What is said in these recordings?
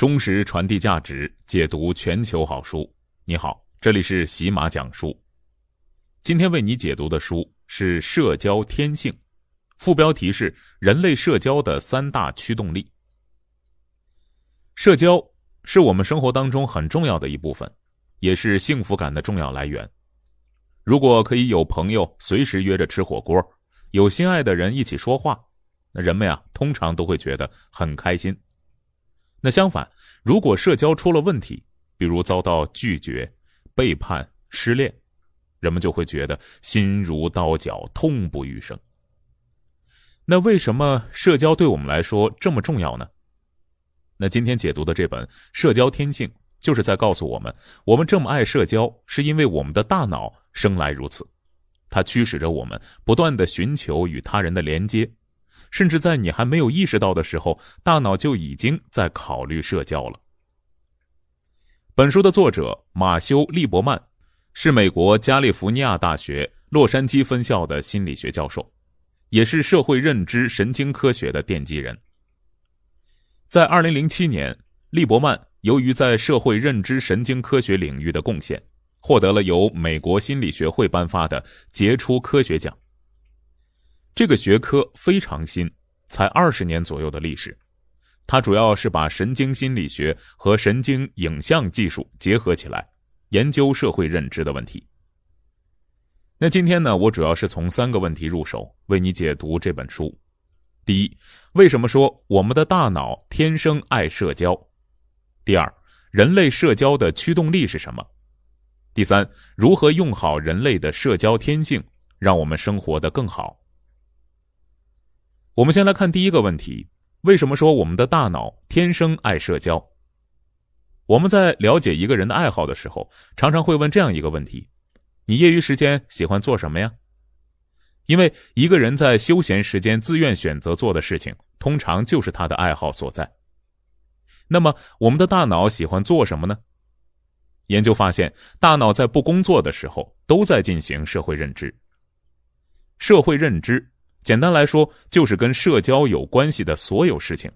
忠实传递价值，解读全球好书。你好，这里是喜马讲书。今天为你解读的书是《社交天性》，副标题是“人类社交的三大驱动力”。社交是我们生活当中很重要的一部分，也是幸福感的重要来源。如果可以有朋友随时约着吃火锅，有心爱的人一起说话，那人们呀通常都会觉得很开心。那相反，如果社交出了问题，比如遭到拒绝、背叛、失恋，人们就会觉得心如刀绞、痛不欲生。那为什么社交对我们来说这么重要呢？那今天解读的这本《社交天性》，就是在告诉我们：我们这么爱社交，是因为我们的大脑生来如此，它驱使着我们不断的寻求与他人的连接。甚至在你还没有意识到的时候，大脑就已经在考虑社交了。本书的作者马修·利伯曼是美国加利福尼亚大学洛杉矶分校的心理学教授，也是社会认知神经科学的奠基人。在2007年，利伯曼由于在社会认知神经科学领域的贡献，获得了由美国心理学会颁发的杰出科学奖。这个学科非常新，才二十年左右的历史。它主要是把神经心理学和神经影像技术结合起来，研究社会认知的问题。那今天呢，我主要是从三个问题入手，为你解读这本书。第一，为什么说我们的大脑天生爱社交？第二，人类社交的驱动力是什么？第三，如何用好人类的社交天性，让我们生活的更好？我们先来看第一个问题：为什么说我们的大脑天生爱社交？我们在了解一个人的爱好的时候，常常会问这样一个问题：你业余时间喜欢做什么呀？因为一个人在休闲时间自愿选择做的事情，通常就是他的爱好所在。那么，我们的大脑喜欢做什么呢？研究发现，大脑在不工作的时候，都在进行社会认知。社会认知。简单来说，就是跟社交有关系的所有事情，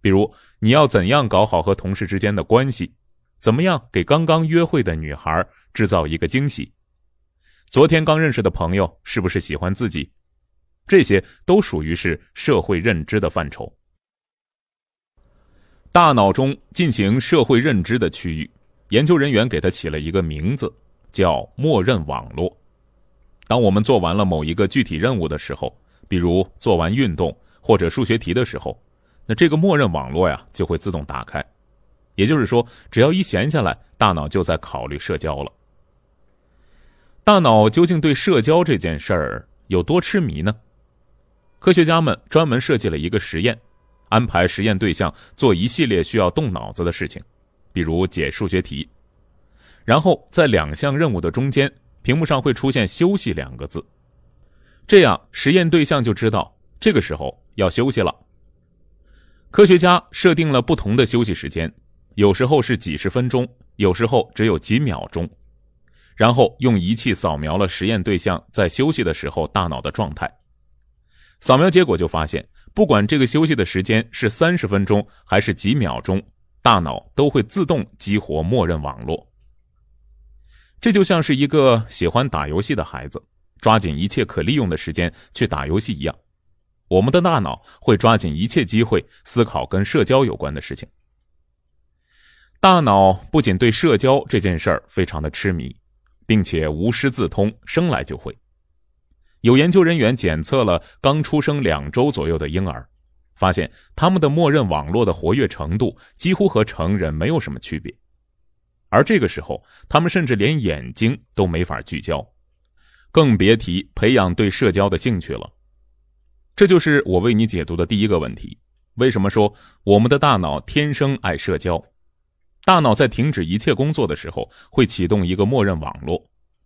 比如你要怎样搞好和同事之间的关系，怎么样给刚刚约会的女孩制造一个惊喜，昨天刚认识的朋友是不是喜欢自己，这些都属于是社会认知的范畴。大脑中进行社会认知的区域，研究人员给它起了一个名字，叫默认网络。当我们做完了某一个具体任务的时候，比如做完运动或者数学题的时候，那这个默认网络呀就会自动打开。也就是说，只要一闲下来，大脑就在考虑社交了。大脑究竟对社交这件事儿有多痴迷呢？科学家们专门设计了一个实验，安排实验对象做一系列需要动脑子的事情，比如解数学题，然后在两项任务的中间。屏幕上会出现“休息”两个字，这样实验对象就知道这个时候要休息了。科学家设定了不同的休息时间，有时候是几十分钟，有时候只有几秒钟，然后用仪器扫描了实验对象在休息的时候大脑的状态。扫描结果就发现，不管这个休息的时间是三十分钟还是几秒钟，大脑都会自动激活默认网络。这就像是一个喜欢打游戏的孩子，抓紧一切可利用的时间去打游戏一样，我们的大脑会抓紧一切机会思考跟社交有关的事情。大脑不仅对社交这件事儿非常的痴迷，并且无师自通，生来就会。有研究人员检测了刚出生两周左右的婴儿，发现他们的默认网络的活跃程度几乎和成人没有什么区别。而这个时候，他们甚至连眼睛都没法聚焦，更别提培养对社交的兴趣了。这就是我为你解读的第一个问题：为什么说我们的大脑天生爱社交？大脑在停止一切工作的时候，会启动一个默认网络。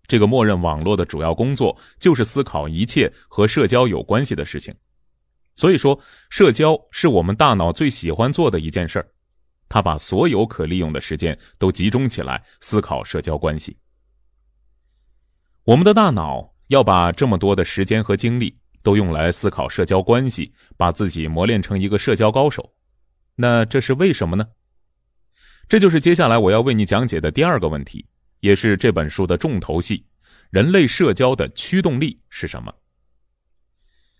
这个默认网络的主要工作就是思考一切和社交有关系的事情。所以说，社交是我们大脑最喜欢做的一件事儿。他把所有可利用的时间都集中起来思考社交关系。我们的大脑要把这么多的时间和精力都用来思考社交关系，把自己磨练成一个社交高手，那这是为什么呢？这就是接下来我要为你讲解的第二个问题，也是这本书的重头戏：人类社交的驱动力是什么？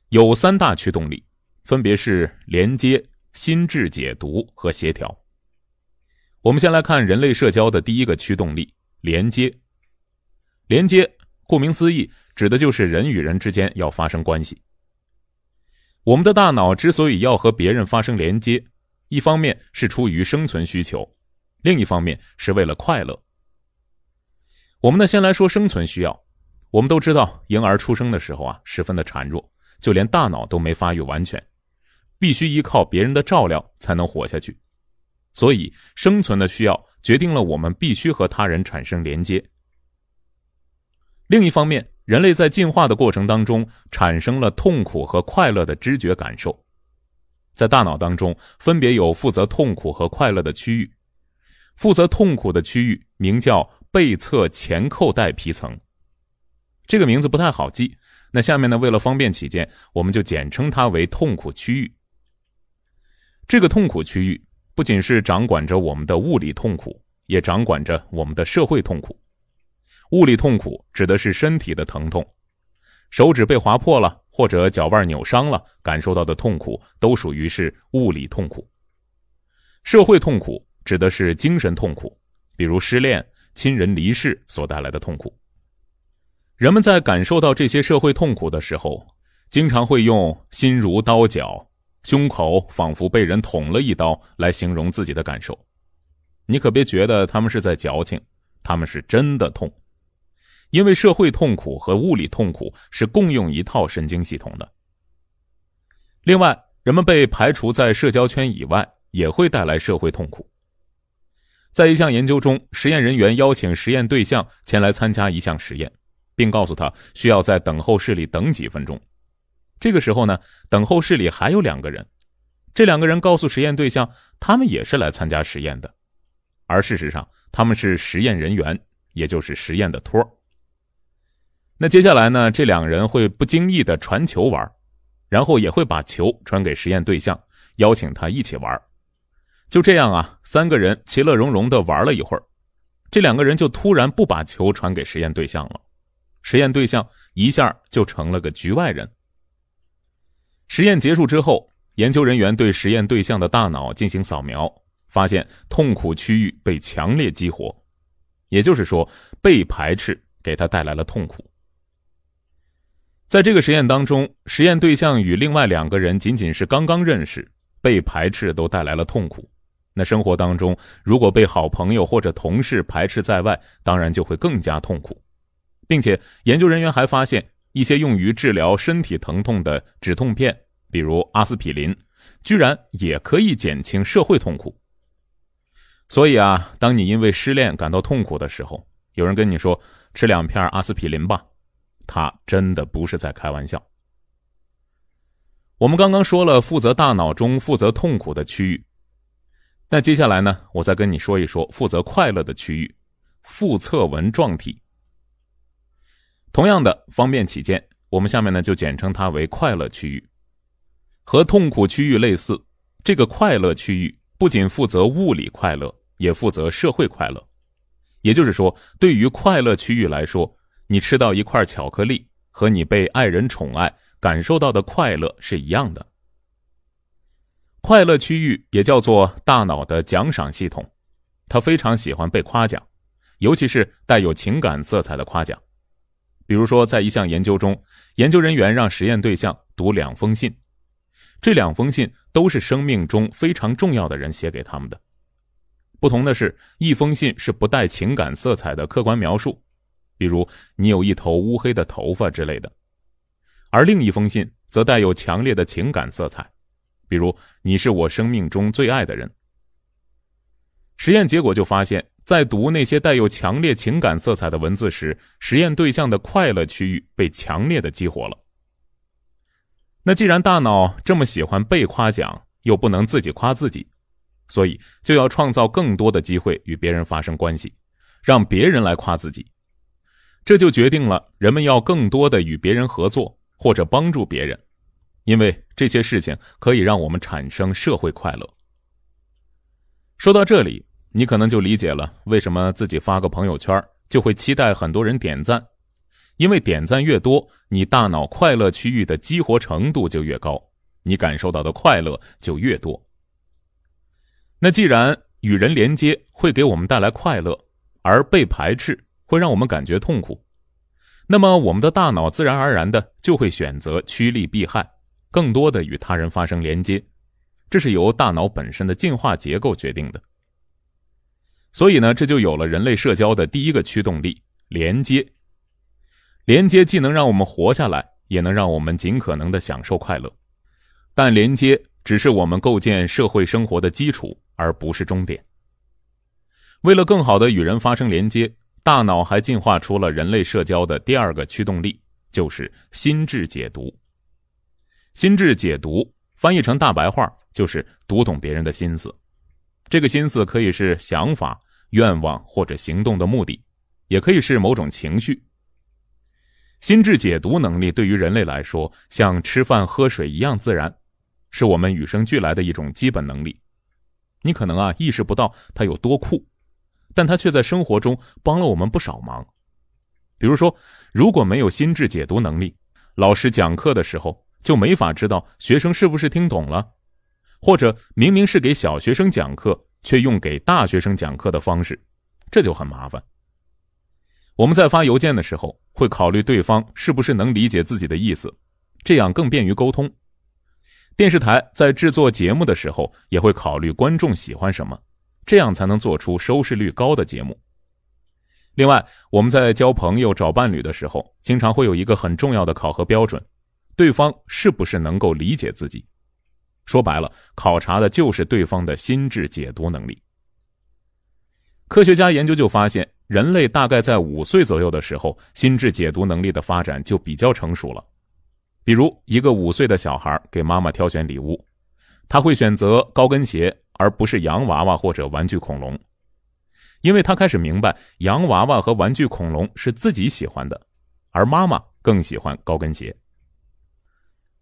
有三大驱动力，分别是连接、心智解读和协调。我们先来看人类社交的第一个驱动力——连接。连接，顾名思义，指的就是人与人之间要发生关系。我们的大脑之所以要和别人发生连接，一方面是出于生存需求，另一方面是为了快乐。我们呢，先来说生存需要。我们都知道，婴儿出生的时候啊，十分的孱弱，就连大脑都没发育完全，必须依靠别人的照料才能活下去。所以，生存的需要决定了我们必须和他人产生连接。另一方面，人类在进化的过程当中产生了痛苦和快乐的知觉感受，在大脑当中分别有负责痛苦和快乐的区域。负责痛苦的区域名叫背侧前扣带皮层，这个名字不太好记。那下面呢，为了方便起见，我们就简称它为痛苦区域。这个痛苦区域。不仅是掌管着我们的物理痛苦，也掌管着我们的社会痛苦。物理痛苦指的是身体的疼痛，手指被划破了或者脚腕扭伤了，感受到的痛苦都属于是物理痛苦。社会痛苦指的是精神痛苦，比如失恋、亲人离世所带来的痛苦。人们在感受到这些社会痛苦的时候，经常会用心如刀绞。胸口仿佛被人捅了一刀，来形容自己的感受。你可别觉得他们是在矫情，他们是真的痛。因为社会痛苦和物理痛苦是共用一套神经系统的。另外，人们被排除在社交圈以外，也会带来社会痛苦。在一项研究中，实验人员邀请实验对象前来参加一项实验，并告诉他需要在等候室里等几分钟。这个时候呢，等候室里还有两个人，这两个人告诉实验对象，他们也是来参加实验的，而事实上他们是实验人员，也就是实验的托儿。那接下来呢，这两人会不经意的传球玩，然后也会把球传给实验对象，邀请他一起玩。就这样啊，三个人其乐融融的玩了一会儿，这两个人就突然不把球传给实验对象了，实验对象一下就成了个局外人。实验结束之后，研究人员对实验对象的大脑进行扫描，发现痛苦区域被强烈激活，也就是说，被排斥给他带来了痛苦。在这个实验当中，实验对象与另外两个人仅仅是刚刚认识，被排斥都带来了痛苦。那生活当中，如果被好朋友或者同事排斥在外，当然就会更加痛苦，并且研究人员还发现。一些用于治疗身体疼痛的止痛片，比如阿司匹林，居然也可以减轻社会痛苦。所以啊，当你因为失恋感到痛苦的时候，有人跟你说吃两片阿司匹林吧，他真的不是在开玩笑。我们刚刚说了负责大脑中负责痛苦的区域，那接下来呢，我再跟你说一说负责快乐的区域——腹侧纹状体。同样的方便起见，我们下面呢就简称它为快乐区域。和痛苦区域类似，这个快乐区域不仅负责物理快乐，也负责社会快乐。也就是说，对于快乐区域来说，你吃到一块巧克力和你被爱人宠爱感受到的快乐是一样的。快乐区域也叫做大脑的奖赏系统，它非常喜欢被夸奖，尤其是带有情感色彩的夸奖。比如说，在一项研究中，研究人员让实验对象读两封信，这两封信都是生命中非常重要的人写给他们的。不同的是，一封信是不带情感色彩的客观描述，比如“你有一头乌黑的头发”之类的；而另一封信则带有强烈的情感色彩，比如“你是我生命中最爱的人”。实验结果就发现。在读那些带有强烈情感色彩的文字时，实验对象的快乐区域被强烈的激活了。那既然大脑这么喜欢被夸奖，又不能自己夸自己，所以就要创造更多的机会与别人发生关系，让别人来夸自己。这就决定了人们要更多的与别人合作或者帮助别人，因为这些事情可以让我们产生社会快乐。说到这里。你可能就理解了为什么自己发个朋友圈就会期待很多人点赞，因为点赞越多，你大脑快乐区域的激活程度就越高，你感受到的快乐就越多。那既然与人连接会给我们带来快乐，而被排斥会让我们感觉痛苦，那么我们的大脑自然而然的就会选择趋利避害，更多的与他人发生连接，这是由大脑本身的进化结构决定的。所以呢，这就有了人类社交的第一个驱动力——连接。连接既能让我们活下来，也能让我们尽可能的享受快乐。但连接只是我们构建社会生活的基础，而不是终点。为了更好的与人发生连接，大脑还进化出了人类社交的第二个驱动力，就是心智解读。心智解读翻译成大白话就是读懂别人的心思。这个心思可以是想法。愿望或者行动的目的，也可以是某种情绪。心智解读能力对于人类来说，像吃饭喝水一样自然，是我们与生俱来的一种基本能力。你可能啊意识不到它有多酷，但它却在生活中帮了我们不少忙。比如说，如果没有心智解读能力，老师讲课的时候就没法知道学生是不是听懂了，或者明明是给小学生讲课。却用给大学生讲课的方式，这就很麻烦。我们在发邮件的时候，会考虑对方是不是能理解自己的意思，这样更便于沟通。电视台在制作节目的时候，也会考虑观众喜欢什么，这样才能做出收视率高的节目。另外，我们在交朋友、找伴侣的时候，经常会有一个很重要的考核标准：对方是不是能够理解自己。说白了，考察的就是对方的心智解读能力。科学家研究就发现，人类大概在五岁左右的时候，心智解读能力的发展就比较成熟了。比如，一个五岁的小孩给妈妈挑选礼物，他会选择高跟鞋，而不是洋娃娃或者玩具恐龙，因为他开始明白，洋娃娃和玩具恐龙是自己喜欢的，而妈妈更喜欢高跟鞋。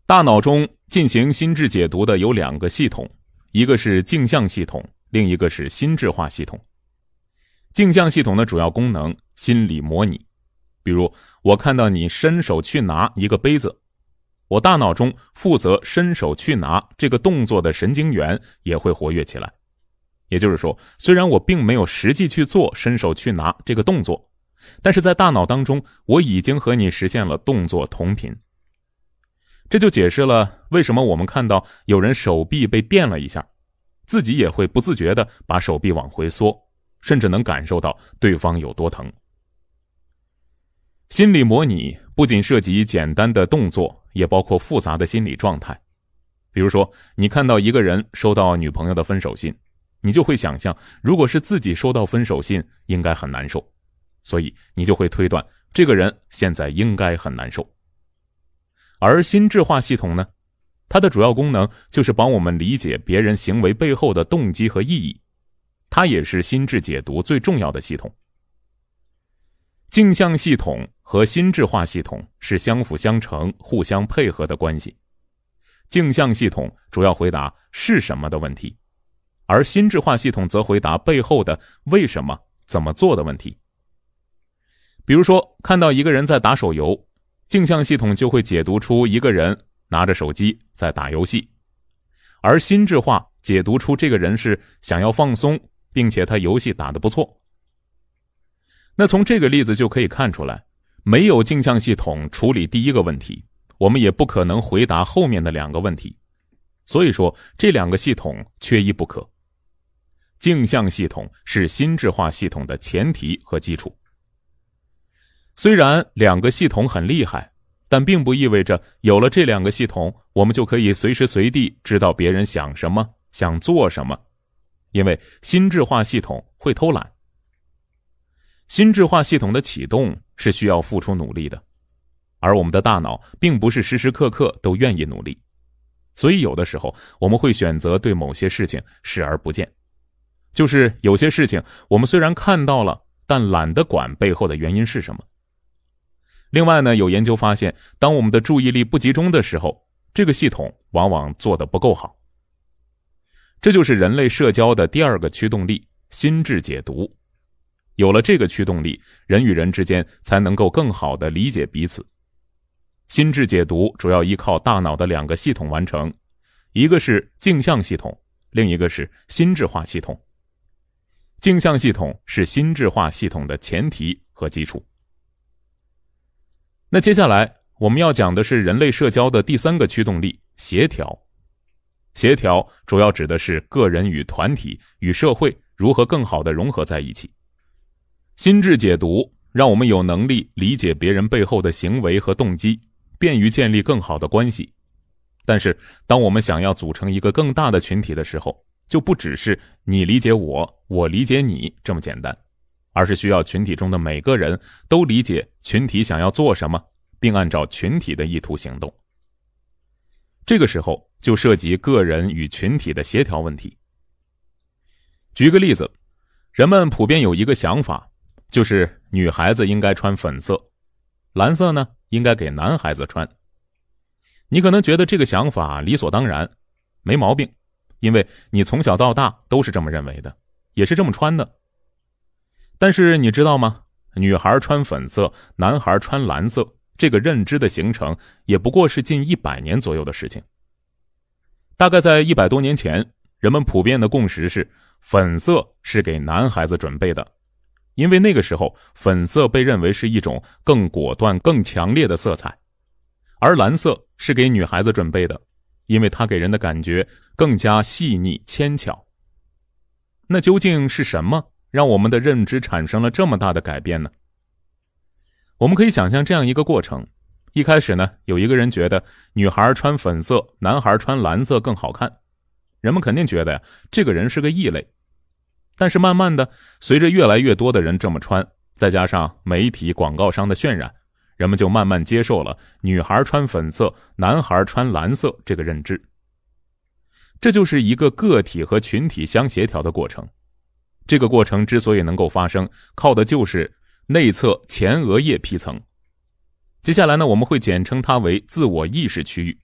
大脑中进行心智解读的有两个系统，一个是镜像系统，另一个是心智化系统。镜像系统的主要功能，心理模拟。比如，我看到你伸手去拿一个杯子，我大脑中负责伸手去拿这个动作的神经元也会活跃起来。也就是说，虽然我并没有实际去做伸手去拿这个动作，但是在大脑当中，我已经和你实现了动作同频。这就解释了为什么我们看到有人手臂被电了一下，自己也会不自觉地把手臂往回缩，甚至能感受到对方有多疼。心理模拟不仅涉及简单的动作，也包括复杂的心理状态。比如说，你看到一个人收到女朋友的分手信，你就会想象，如果是自己收到分手信，应该很难受，所以你就会推断这个人现在应该很难受。而心智化系统呢，它的主要功能就是帮我们理解别人行为背后的动机和意义，它也是心智解读最重要的系统。镜像系统和心智化系统是相辅相成、互相配合的关系。镜像系统主要回答是什么的问题，而心智化系统则回答背后的为什么、怎么做的问题。比如说，看到一个人在打手游。镜像系统就会解读出一个人拿着手机在打游戏，而心智化解读出这个人是想要放松，并且他游戏打的不错。那从这个例子就可以看出来，没有镜像系统处理第一个问题，我们也不可能回答后面的两个问题。所以说，这两个系统缺一不可。镜像系统是心智化系统的前提和基础。虽然两个系统很厉害，但并不意味着有了这两个系统，我们就可以随时随地知道别人想什么、想做什么，因为心智化系统会偷懒。心智化系统的启动是需要付出努力的，而我们的大脑并不是时时刻刻都愿意努力，所以有的时候我们会选择对某些事情视而不见，就是有些事情我们虽然看到了，但懒得管背后的原因是什么。另外呢，有研究发现，当我们的注意力不集中的时候，这个系统往往做得不够好。这就是人类社交的第二个驱动力——心智解读。有了这个驱动力，人与人之间才能够更好地理解彼此。心智解读主要依靠大脑的两个系统完成，一个是镜像系统，另一个是心智化系统。镜像系统是心智化系统的前提和基础。那接下来我们要讲的是人类社交的第三个驱动力——协调。协调主要指的是个人与团体、与社会如何更好地融合在一起。心智解读让我们有能力理解别人背后的行为和动机，便于建立更好的关系。但是，当我们想要组成一个更大的群体的时候，就不只是你理解我，我理解你这么简单。而是需要群体中的每个人都理解群体想要做什么，并按照群体的意图行动。这个时候就涉及个人与群体的协调问题。举个例子，人们普遍有一个想法，就是女孩子应该穿粉色，蓝色呢应该给男孩子穿。你可能觉得这个想法理所当然，没毛病，因为你从小到大都是这么认为的，也是这么穿的。但是你知道吗？女孩穿粉色，男孩穿蓝色，这个认知的形成也不过是近一百年左右的事情。大概在一百多年前，人们普遍的共识是，粉色是给男孩子准备的，因为那个时候粉色被认为是一种更果断、更强烈的色彩；而蓝色是给女孩子准备的，因为它给人的感觉更加细腻、纤巧。那究竟是什么？让我们的认知产生了这么大的改变呢？我们可以想象这样一个过程：一开始呢，有一个人觉得女孩穿粉色、男孩穿蓝色更好看，人们肯定觉得呀，这个人是个异类。但是慢慢的，随着越来越多的人这么穿，再加上媒体、广告商的渲染，人们就慢慢接受了女孩穿粉色、男孩穿蓝色这个认知。这就是一个个体和群体相协调的过程。这个过程之所以能够发生，靠的就是内侧前额叶皮层。接下来呢，我们会简称它为自我意识区域，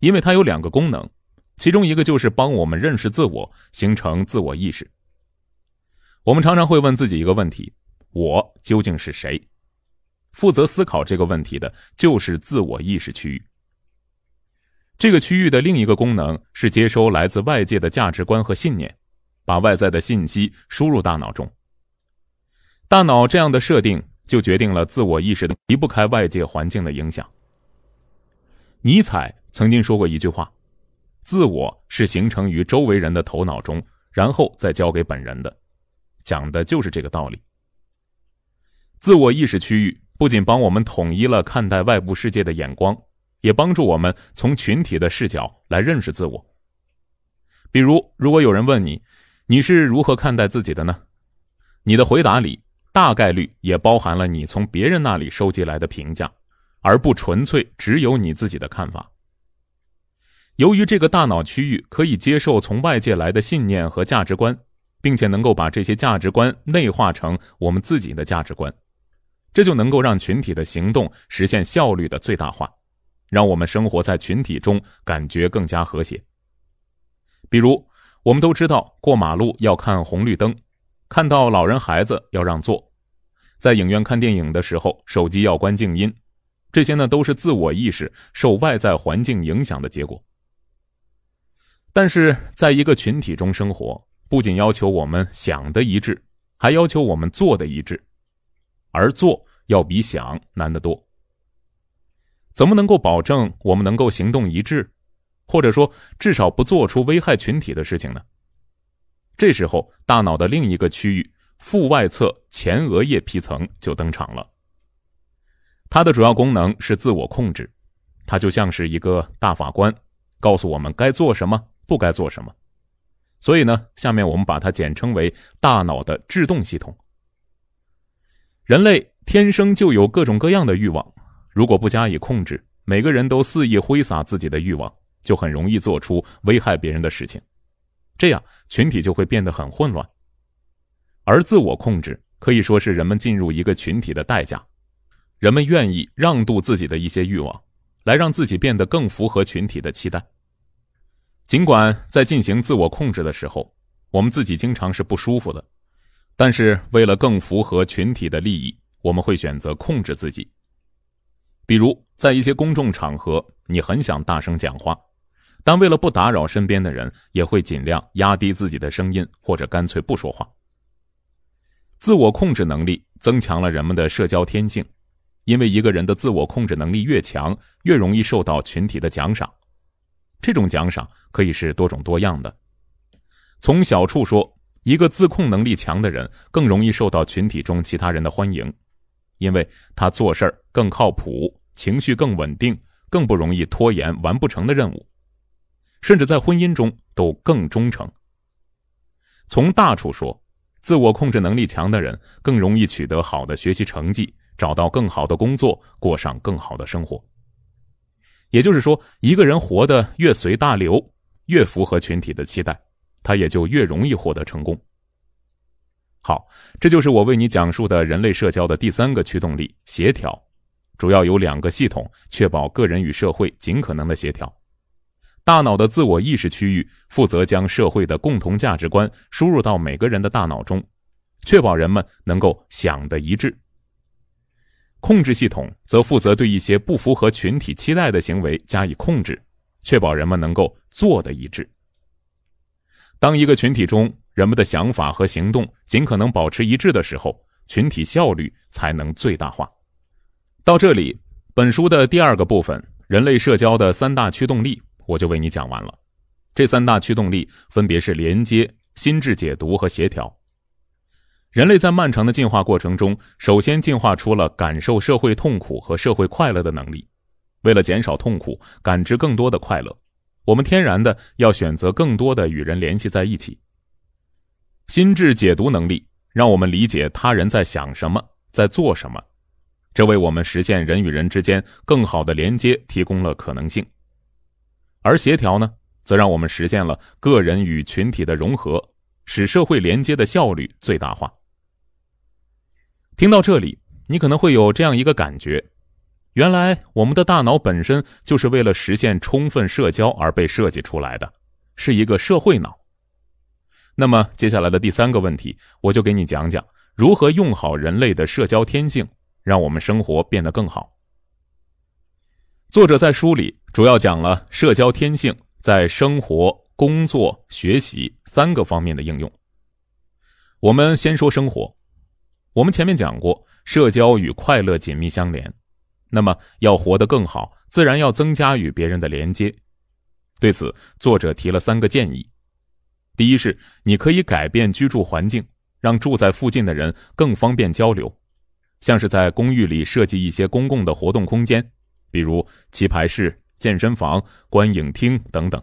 因为它有两个功能，其中一个就是帮我们认识自我，形成自我意识。我们常常会问自己一个问题：我究竟是谁？负责思考这个问题的就是自我意识区域。这个区域的另一个功能是接收来自外界的价值观和信念。把外在的信息输入大脑中，大脑这样的设定就决定了自我意识的离不开外界环境的影响。尼采曾经说过一句话：“自我是形成于周围人的头脑中，然后再交给本人的。”讲的就是这个道理。自我意识区域不仅帮我们统一了看待外部世界的眼光，也帮助我们从群体的视角来认识自我。比如，如果有人问你，你是如何看待自己的呢？你的回答里大概率也包含了你从别人那里收集来的评价，而不纯粹只有你自己的看法。由于这个大脑区域可以接受从外界来的信念和价值观，并且能够把这些价值观内化成我们自己的价值观，这就能够让群体的行动实现效率的最大化，让我们生活在群体中感觉更加和谐。比如。我们都知道，过马路要看红绿灯，看到老人孩子要让座，在影院看电影的时候手机要关静音，这些呢都是自我意识受外在环境影响的结果。但是，在一个群体中生活，不仅要求我们想的一致，还要求我们做的一致，而做要比想难得多。怎么能够保证我们能够行动一致？或者说，至少不做出危害群体的事情呢？这时候，大脑的另一个区域——腹外侧前额叶皮层就登场了。它的主要功能是自我控制，它就像是一个大法官，告诉我们该做什么，不该做什么。所以呢，下面我们把它简称为大脑的制动系统。人类天生就有各种各样的欲望，如果不加以控制，每个人都肆意挥洒自己的欲望。就很容易做出危害别人的事情，这样群体就会变得很混乱。而自我控制可以说是人们进入一个群体的代价，人们愿意让渡自己的一些欲望，来让自己变得更符合群体的期待。尽管在进行自我控制的时候，我们自己经常是不舒服的，但是为了更符合群体的利益，我们会选择控制自己。比如在一些公众场合，你很想大声讲话。但为了不打扰身边的人，也会尽量压低自己的声音，或者干脆不说话。自我控制能力增强了人们的社交天性，因为一个人的自我控制能力越强，越容易受到群体的奖赏。这种奖赏可以是多种多样的。从小处说，一个自控能力强的人更容易受到群体中其他人的欢迎，因为他做事儿更靠谱，情绪更稳定，更不容易拖延完不成的任务。甚至在婚姻中都更忠诚。从大处说，自我控制能力强的人更容易取得好的学习成绩，找到更好的工作，过上更好的生活。也就是说，一个人活得越随大流，越符合群体的期待，他也就越容易获得成功。好，这就是我为你讲述的人类社交的第三个驱动力——协调，主要有两个系统，确保个人与社会尽可能的协调。大脑的自我意识区域负责将社会的共同价值观输入到每个人的大脑中，确保人们能够想的一致。控制系统则负责对一些不符合群体期待的行为加以控制，确保人们能够做的一致。当一个群体中人们的想法和行动尽可能保持一致的时候，群体效率才能最大化。到这里，本书的第二个部分——人类社交的三大驱动力。我就为你讲完了。这三大驱动力分别是连接、心智解读和协调。人类在漫长的进化过程中，首先进化出了感受社会痛苦和社会快乐的能力。为了减少痛苦，感知更多的快乐，我们天然的要选择更多的与人联系在一起。心智解读能力让我们理解他人在想什么，在做什么，这为我们实现人与人之间更好的连接提供了可能性。而协调呢，则让我们实现了个人与群体的融合，使社会连接的效率最大化。听到这里，你可能会有这样一个感觉：原来我们的大脑本身就是为了实现充分社交而被设计出来的，是一个社会脑。那么，接下来的第三个问题，我就给你讲讲如何用好人类的社交天性，让我们生活变得更好。作者在书里主要讲了社交天性在生活、工作、学习三个方面的应用。我们先说生活。我们前面讲过，社交与快乐紧密相连。那么，要活得更好，自然要增加与别人的连接。对此，作者提了三个建议。第一是，你可以改变居住环境，让住在附近的人更方便交流，像是在公寓里设计一些公共的活动空间。比如棋牌室、健身房、观影厅等等。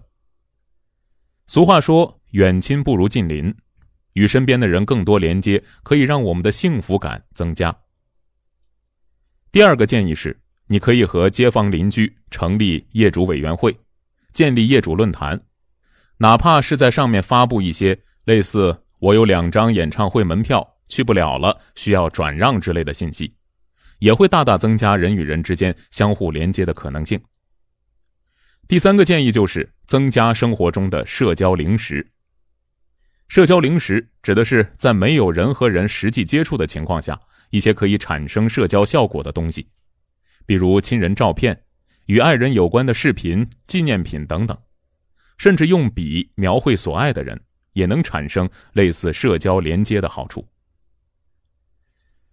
俗话说：“远亲不如近邻。”与身边的人更多连接，可以让我们的幸福感增加。第二个建议是，你可以和街坊邻居成立业主委员会，建立业主论坛，哪怕是在上面发布一些类似“我有两张演唱会门票，去不了了，需要转让”之类的信息。也会大大增加人与人之间相互连接的可能性。第三个建议就是增加生活中的社交零食。社交零食指的是在没有人和人实际接触的情况下，一些可以产生社交效果的东西，比如亲人照片、与爱人有关的视频、纪念品等等，甚至用笔描绘所爱的人，也能产生类似社交连接的好处。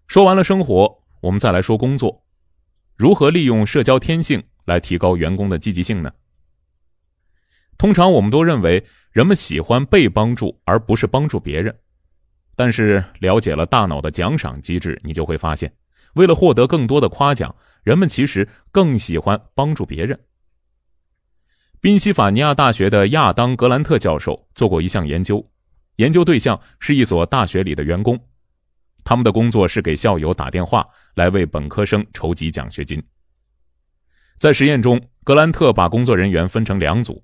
说完了生活。我们再来说工作，如何利用社交天性来提高员工的积极性呢？通常我们都认为人们喜欢被帮助而不是帮助别人，但是了解了大脑的奖赏机制，你就会发现，为了获得更多的夸奖，人们其实更喜欢帮助别人。宾夕法尼亚大学的亚当·格兰特教授做过一项研究，研究对象是一所大学里的员工。他们的工作是给校友打电话，来为本科生筹集奖学金。在实验中，格兰特把工作人员分成两组，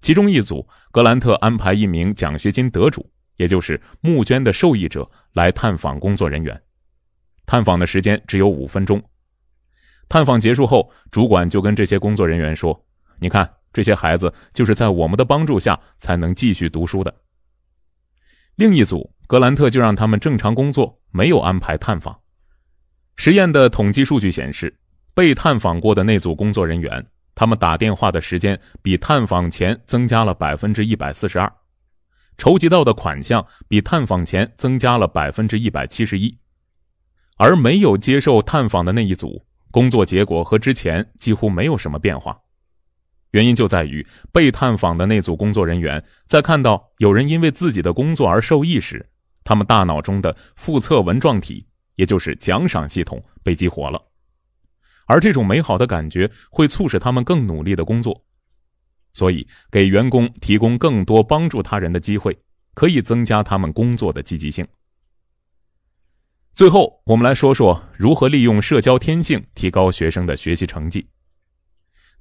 其中一组，格兰特安排一名奖学金得主，也就是募捐的受益者，来探访工作人员。探访的时间只有五分钟。探访结束后，主管就跟这些工作人员说：“你看，这些孩子就是在我们的帮助下才能继续读书的。”另一组。格兰特就让他们正常工作，没有安排探访。实验的统计数据显示，被探访过的那组工作人员，他们打电话的时间比探访前增加了百分之一百四十二，筹集到的款项比探访前增加了百分之一百七十一。而没有接受探访的那一组工作结果和之前几乎没有什么变化，原因就在于被探访的那组工作人员在看到有人因为自己的工作而受益时。他们大脑中的复侧纹状体，也就是奖赏系统被激活了，而这种美好的感觉会促使他们更努力的工作。所以，给员工提供更多帮助他人的机会，可以增加他们工作的积极性。最后，我们来说说如何利用社交天性提高学生的学习成绩。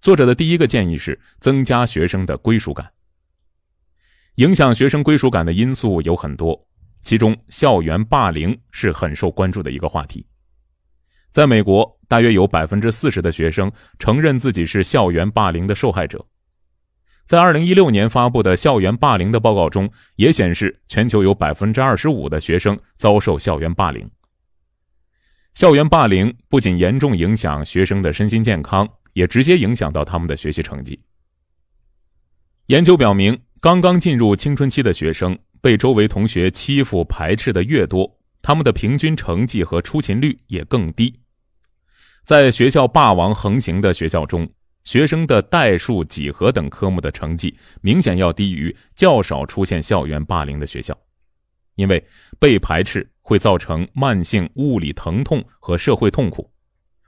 作者的第一个建议是增加学生的归属感。影响学生归属感的因素有很多。其中，校园霸凌是很受关注的一个话题。在美国，大约有百分之四十的学生承认自己是校园霸凌的受害者。在二零一六年发布的校园霸凌的报告中，也显示全球有百分之二十五的学生遭受校园霸凌。校园霸凌不仅严重影响学生的身心健康，也直接影响到他们的学习成绩。研究表明，刚刚进入青春期的学生。被周围同学欺负、排斥的越多，他们的平均成绩和出勤率也更低。在学校霸王横行的学校中，学生的代数、几何等科目的成绩明显要低于较少出现校园霸凌的学校。因为被排斥会造成慢性物理疼痛和社会痛苦，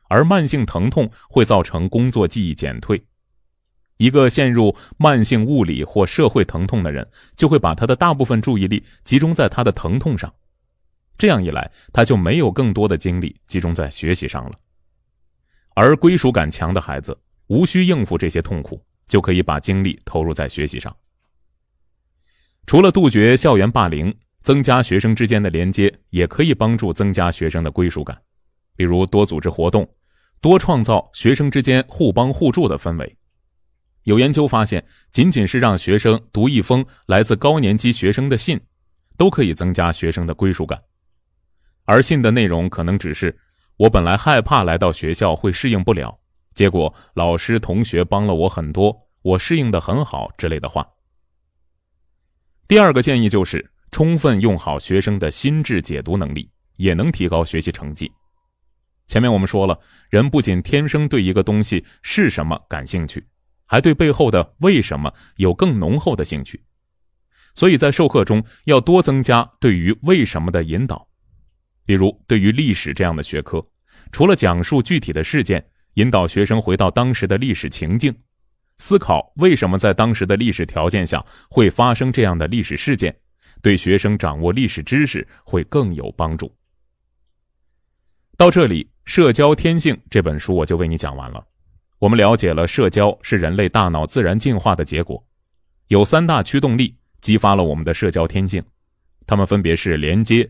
而慢性疼痛会造成工作记忆减退。一个陷入慢性物理或社会疼痛的人，就会把他的大部分注意力集中在他的疼痛上，这样一来，他就没有更多的精力集中在学习上了。而归属感强的孩子，无需应付这些痛苦，就可以把精力投入在学习上。除了杜绝校园霸凌，增加学生之间的连接，也可以帮助增加学生的归属感，比如多组织活动，多创造学生之间互帮互助的氛围。有研究发现，仅仅是让学生读一封来自高年级学生的信，都可以增加学生的归属感。而信的内容可能只是“我本来害怕来到学校会适应不了，结果老师同学帮了我很多，我适应的很好”之类的话。第二个建议就是充分用好学生的心智解读能力，也能提高学习成绩。前面我们说了，人不仅天生对一个东西是什么感兴趣。还对背后的为什么有更浓厚的兴趣，所以在授课中要多增加对于为什么的引导，比如对于历史这样的学科，除了讲述具体的事件，引导学生回到当时的历史情境，思考为什么在当时的历史条件下会发生这样的历史事件，对学生掌握历史知识会更有帮助。到这里，《社交天性》这本书我就为你讲完了。我们了解了社交是人类大脑自然进化的结果，有三大驱动力激发了我们的社交天性，它们分别是连接、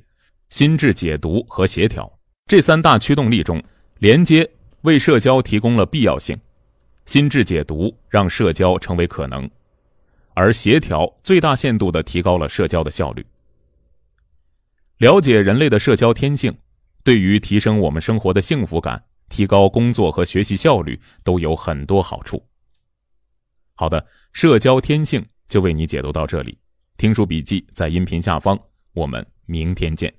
心智解读和协调。这三大驱动力中，连接为社交提供了必要性，心智解读让社交成为可能，而协调最大限度地提高了社交的效率。了解人类的社交天性，对于提升我们生活的幸福感。提高工作和学习效率都有很多好处。好的，社交天性就为你解读到这里。听书笔记在音频下方，我们明天见。